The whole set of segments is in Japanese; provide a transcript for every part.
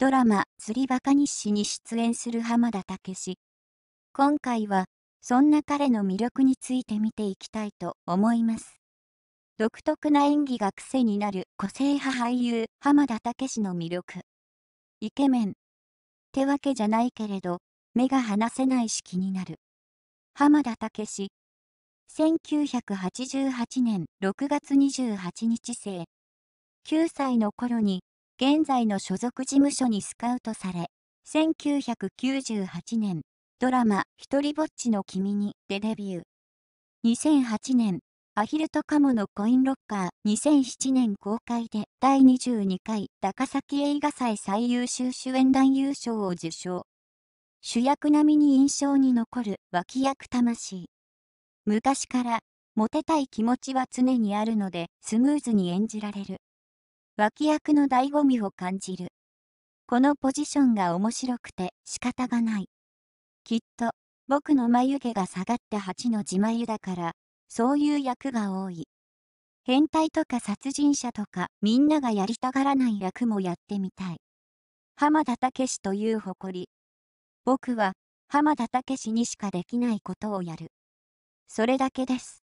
ドラマ「釣りバカ日誌」に出演する浜田武史今回はそんな彼の魅力について見ていきたいと思います独特な演技が癖になる個性派俳優浜田武史の魅力イケメンってわけじゃないけれど目が離せないし気になる浜田武史1988年6月28日生9歳の頃に現在の所属事務所にスカウトされ、1998年、ドラマ、ひとりぼっちの君に、でデビュー。2008年、アヒルとカモのコインロッカー、2007年公開で、第22回、高崎映画祭最優秀主演男優賞を受賞。主役並みに印象に残る脇役魂。昔から、モテたい気持ちは常にあるので、スムーズに演じられる。脇役の醍醐味を感じる。このポジションが面白くて仕方がない。きっと、僕の眉毛が下がって8の自眉だから、そういう役が多い。変態とか殺人者とかみんながやりたがらない役もやってみたい。浜田武史という誇り。僕は浜田武史にしかできないことをやる。それだけです。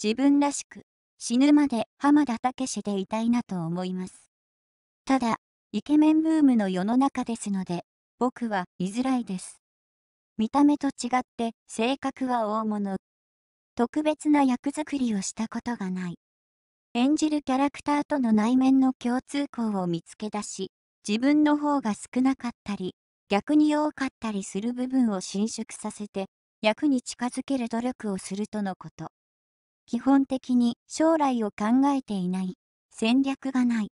自分らしく。死ぬまで浜田武史でいたいなと思います。ただ、イケメンブームの世の中ですので、僕は居づらいです。見た目と違って性格は大物。特別な役作りをしたことがない。演じるキャラクターとの内面の共通項を見つけ出し、自分の方が少なかったり、逆に多かったりする部分を伸縮させて、役に近づける努力をするとのこと。基本的に将来を考えていない。戦略がない。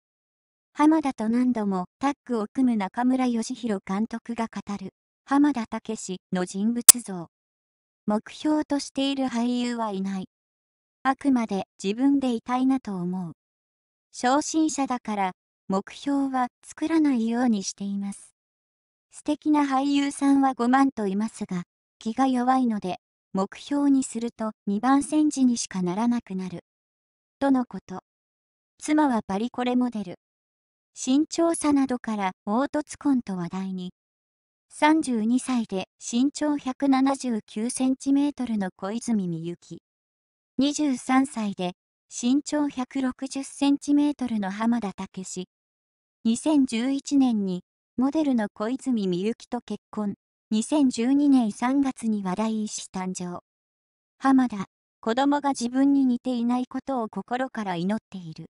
浜田と何度もタッグを組む中村義弘監督が語る、浜田武史の人物像。目標としている俳優はいない。あくまで自分でいたいなと思う。昇進者だから、目標は作らないようにしています。素敵な俳優さんは5万といますが、気が弱いので目標にすると2番煎じにしかならなくなる。とのこと。妻はパリコレモデル。身長差などから凹凸婚と話題に。32歳で身長179センチメートルの小泉美幸。23歳で身長160センチメートルの浜田武史。2011年にモデルの小泉美幸と結婚。2012年3月に話題医師誕生。浜田、子供が自分に似ていないことを心から祈っている。